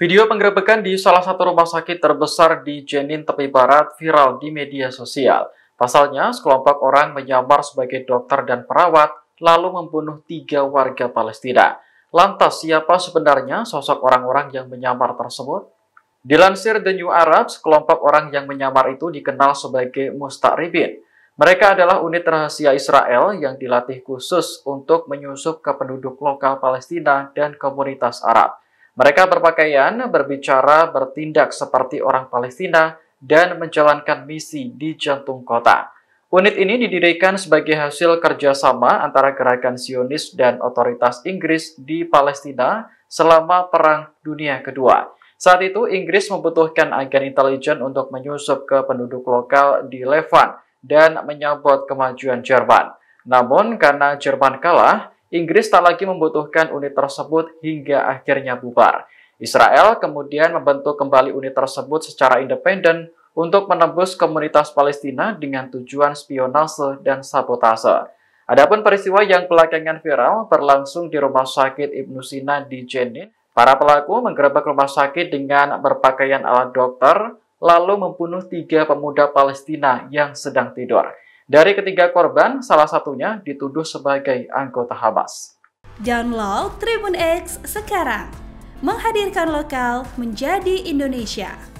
Video penggerebekan di salah satu rumah sakit terbesar di Jenin Tepi Barat viral di media sosial. Pasalnya, sekelompok orang menyamar sebagai dokter dan perawat lalu membunuh tiga warga Palestina. Lantas siapa sebenarnya sosok orang-orang yang menyamar tersebut? Dilansir The New Arab, sekelompok orang yang menyamar itu dikenal sebagai Musta'ribin. Mereka adalah unit rahasia Israel yang dilatih khusus untuk menyusup ke penduduk lokal Palestina dan komunitas Arab. Mereka berpakaian, berbicara, bertindak seperti orang Palestina, dan menjalankan misi di jantung kota. Unit ini didirikan sebagai hasil kerjasama antara gerakan Zionis dan otoritas Inggris di Palestina selama Perang Dunia Kedua. Saat itu, Inggris membutuhkan agen intelijen untuk menyusup ke penduduk lokal di Levant dan menyambut kemajuan Jerman. Namun, karena Jerman kalah, Inggris tak lagi membutuhkan unit tersebut hingga akhirnya bubar. Israel kemudian membentuk kembali unit tersebut secara independen untuk menembus komunitas Palestina dengan tujuan spionase dan sabotase. Adapun peristiwa yang belakangan viral berlangsung di Rumah Sakit Ibnu Sina di Jenin. Para pelaku menggerebek rumah sakit dengan berpakaian ala dokter, lalu membunuh tiga pemuda Palestina yang sedang tidur. Dari ketiga korban, salah satunya dituduh sebagai anggota Hamas. Download Tribun X sekarang. Menghadirkan lokal menjadi Indonesia.